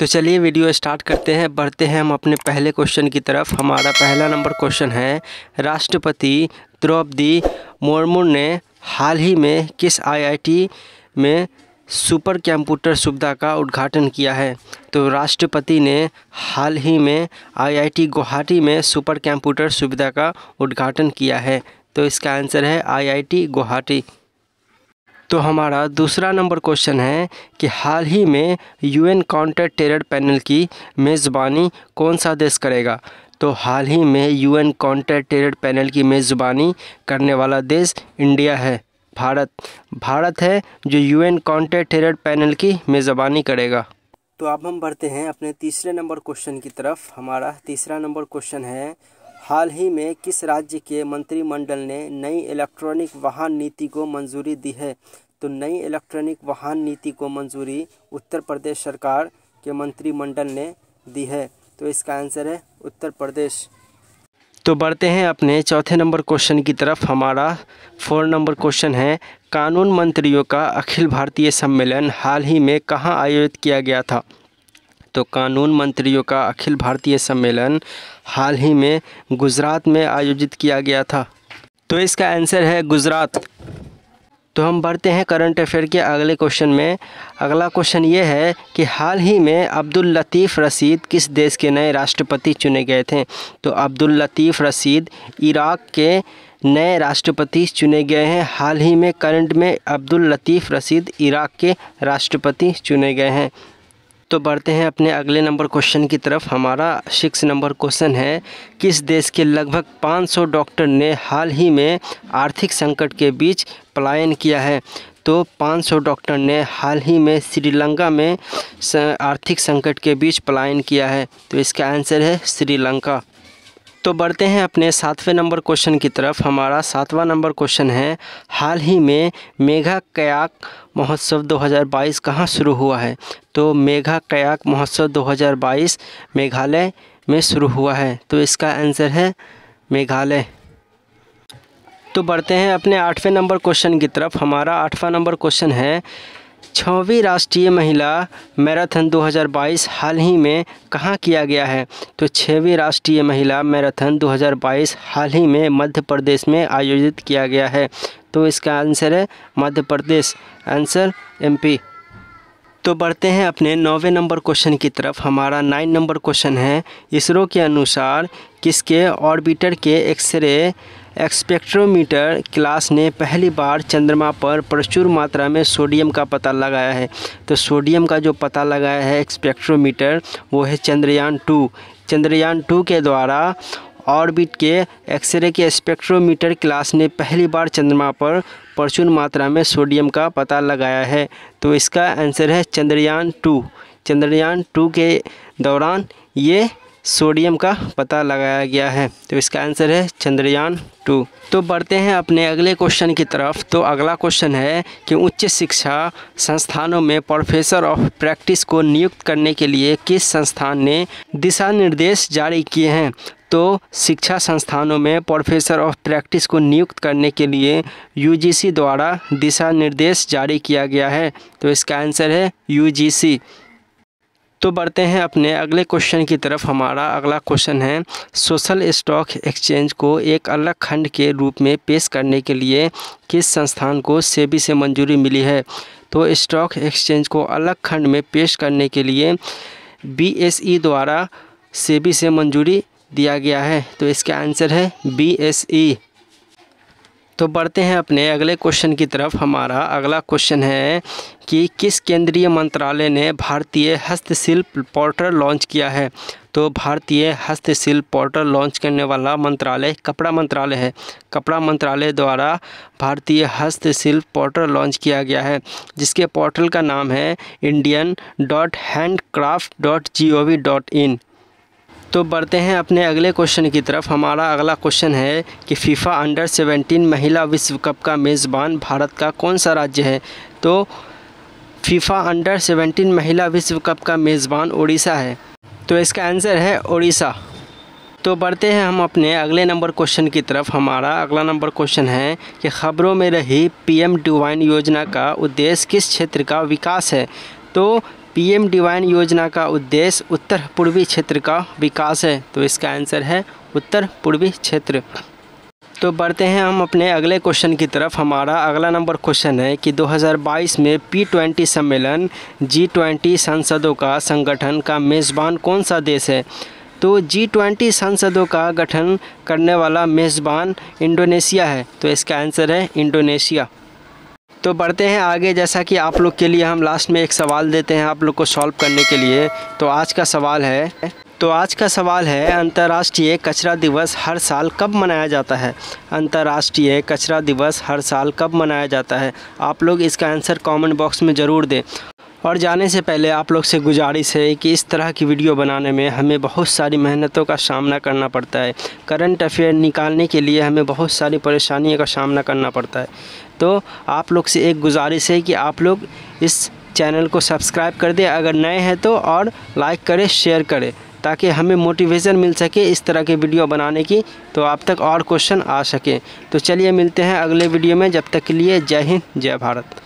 तो चलिए video start करते हैं बढ़ते हैं हम अपने पहले क्वेश्चन की तरफ हमारा पहला नंबर क्वेश्चन है राष्ट्रपति द्रौपदी मुर्मू ने हाल ही में किस आईआईटी में सुपर कंप्यूटर सुविधा का उद्घाटन किया है तो राष्ट्रपति ने हाल ही में आईआईटी गुवाहाटी में सुपर कंप्यूटर सुविधा का उद्घाटन किया है तो इसका आंसर है आईआईटी गुवाहाटी तो हमारा दूसरा नंबर क्वेश्चन है कि हाल ही में यूएन काउंटर टेरर पैनल की मेज़बानी कौन सा देश करेगा तो हाल ही में यूएन काउंटर टेरर पैनल की मेज़बानी करने वाला देश इंडिया है भारत भारत है जो यूएन काउंटर टेरर पैनल की मेज़बानी करेगा तो अब हम बढ़ते हैं अपने तीसरे नंबर क्वेश्चन की तरफ हमारा तीसरा नंबर क्वेश्चन है हाल ही में किस राज्य के मंत्रिमंडल ने नई इलेक्ट्रॉनिक वाहन नीति को मंजूरी दी है तो नई इलेक्ट्रॉनिक वाहन नीति को मंजूरी उत्तर प्रदेश सरकार के मंत्रिमंडल ने दी है तो इसका आंसर है उत्तर प्रदेश तो बढ़ते हैं अपने चौथे नंबर क्वेश्चन की तरफ हमारा फोर नंबर क्वेश्चन है कानून मंत्रियों का अखिल भारतीय सम्मेलन हाल ही में कहाँ आयोजित किया गया था तो कानून मंत्रियों का अखिल भारतीय सम्मेलन हाल ही में गुजरात में आयोजित किया गया था तो इसका आंसर है गुजरात तो हम बढ़ते हैं करंट अफेयर के अगले क्वेश्चन में अगला क्वेश्चन ये है कि हाल ही में अब्दुल लतीफ़ रसीद किस देश के नए राष्ट्रपति चुने गए थे तो अब्दुल लतीफ़ रसीद इराक़ के नए राष्ट्रपति चुने गए हैं हाल ही में करंट में अब्दुल लतीफ़ रसीद इराक़ के राष्ट्रपति चुने गए हैं तो बढ़ते हैं अपने अगले नंबर क्वेश्चन की तरफ हमारा सिक्स नंबर क्वेश्चन है किस देश के लगभग 500 डॉक्टर ने हाल ही में आर्थिक संकट के बीच पलायन किया है तो 500 डॉक्टर ने हाल ही में श्रीलंका में आर्थिक संकट के बीच पलायन किया है तो इसका आंसर है श्रीलंका तो बढ़ते हैं अपने सातवें नंबर क्वेश्चन की तरफ हमारा सातवां नंबर क्वेश्चन है हाल ही में मेघा कयाक महोत्सव 2022 कहाँ शुरू हुआ है तो मेघा कयाक महोत्सव 2022 मेघालय में शुरू हुआ है तो इसका आंसर है मेघालय तो बढ़ते हैं अपने आठवें नंबर क्वेश्चन की तरफ हमारा आठवां नंबर क्वेश्चन है छवीं राष्ट्रीय महिला मैराथन 2022 हाल ही में कहाँ किया गया है तो छवीं राष्ट्रीय महिला मैराथन 2022 हाल ही में मध्य प्रदेश में आयोजित किया गया है तो इसका आंसर है मध्य प्रदेश आंसर एमपी तो बढ़ते हैं अपने नौवे नंबर क्वेश्चन की तरफ हमारा नाइन नंबर क्वेश्चन है इसरो के अनुसार किसके ऑर्बिटर के एक्सरे एक्सपेक्ट्रोमीटर क्लास ने पहली बार चंद्रमा पर प्रचुर मात्रा में सोडियम का पता लगाया है तो सोडियम का जो पता लगाया है एक्सपेक्ट्रोमीटर वो है चंद्रयान टू चंद्रयान टू के द्वारा ऑर्बिट के एक्सरे के स्पेक्ट्रोमीटर क्लास ने पहली बार चंद्रमा पर प्रचुर मात्रा में सोडियम का पता लगाया है तो इसका आंसर है चंद्रयान टू चंद्रयान टू के दौरान ये सोडियम का पता लगाया गया है तो इसका आंसर है चंद्रयान टू तो बढ़ते हैं अपने अगले क्वेश्चन की तरफ तो अगला क्वेश्चन है कि उच्च शिक्षा संस्थानों में प्रोफेसर ऑफ प्रैक्टिस को नियुक्त करने के लिए किस संस्थान ने दिशा निर्देश जारी किए हैं तो शिक्षा संस्थानों में प्रोफेसर ऑफ प्रैक्टिस को नियुक्त करने के लिए यूजीसी द्वारा दिशा निर्देश जारी किया गया है तो इसका आंसर है यूजीसी तो बढ़ते हैं अपने अगले क्वेश्चन की तरफ हमारा अगला क्वेश्चन है सोशल स्टॉक एक्सचेंज को एक अलग खंड के रूप में पेश करने के लिए किस संस्थान को सेबी से मंजूरी मिली है तो स्टॉक एक्सचेंज को अलग खंड में पेश करने के लिए बी e द्वारा सेबी से मंजूरी दिया गया है तो इसका आंसर है बी तो बढ़ते हैं अपने अगले क्वेश्चन की तरफ हमारा अगला क्वेश्चन है कि किस केंद्रीय मंत्रालय ने भारतीय हस्तशिल्प पोर्टल लॉन्च किया है तो भारतीय हस्तशिल्प पोर्टल लॉन्च करने वाला मंत्रालय कपड़ा मंत्रालय है कपड़ा मंत्रालय द्वारा भारतीय हस्तशिल्प पोर्टल लॉन्च किया गया है जिसके पोर्टल का नाम है Indian dot hand craft dot G O V dot in तो बढ़ते हैं अपने अगले क्वेश्चन की तरफ हमारा अगला क्वेश्चन है कि फ़ीफ़ा अंडर 17 महिला विश्व कप का मेज़बान भारत का कौन सा राज्य है तो फ़ीफ़ा अंडर 17 महिला विश्व कप का मेज़बान उड़ीसा है तो इसका आंसर है उड़ीसा तो बढ़ते हैं हम अपने अगले नंबर क्वेश्चन की तरफ हमारा अगला नंबर क्वेश्चन है कि खबरों में रही पीएम डिवाइन योजना का उद्देश्य किस क्षेत्र का विकास है तो पीएम डिवाइन योजना का उद्देश्य उत्तर पूर्वी क्षेत्र का विकास है तो इसका आंसर है उत्तर पूर्वी क्षेत्र तो बढ़ते हैं हम अपने अगले क्वेश्चन की तरफ हमारा अगला नंबर क्वेश्चन है कि 2022 में पी ट्वेंटी सम्मेलन जी ट्वेंटी सांसदों का संगठन का मेज़बान कौन सा देश है तो जी ट्वेंटी सांसदों का गठन करने वाला मेज़बान इंडोनेशिया है तो इसका आंसर है इंडोनेशिया तो बढ़ते हैं आगे जैसा कि आप लोग के लिए हम लास्ट में एक सवाल देते हैं आप लोग को सॉल्व करने के लिए तो आज का सवाल है तो आज का सवाल है अंतर्राष्ट्रीय कचरा दिवस हर साल कब मनाया जाता है अंतर्राष्ट्रीय कचरा दिवस हर साल कब मनाया जाता है आप लोग इसका आंसर कमेंट बॉक्स में ज़रूर दें और जाने से पहले आप लोग से गुजारिश है कि इस तरह की वीडियो बनाने में हमें बहुत सारी मेहनतों का सामना करना पड़ता है करंट अफेयर निकालने के लिए हमें बहुत सारी परेशानियों का सामना करना पड़ता है तो आप लोग से एक गुजारिश है कि आप लोग इस चैनल को सब्सक्राइब कर दें अगर नए हैं तो और लाइक करें शेयर करें ताकि हमें मोटिवेशन मिल सके इस तरह के वीडियो बनाने की तो आप तक और क्वेश्चन आ सकें तो चलिए मिलते हैं अगले वीडियो में जब तक के लिए जय हिंद जय भारत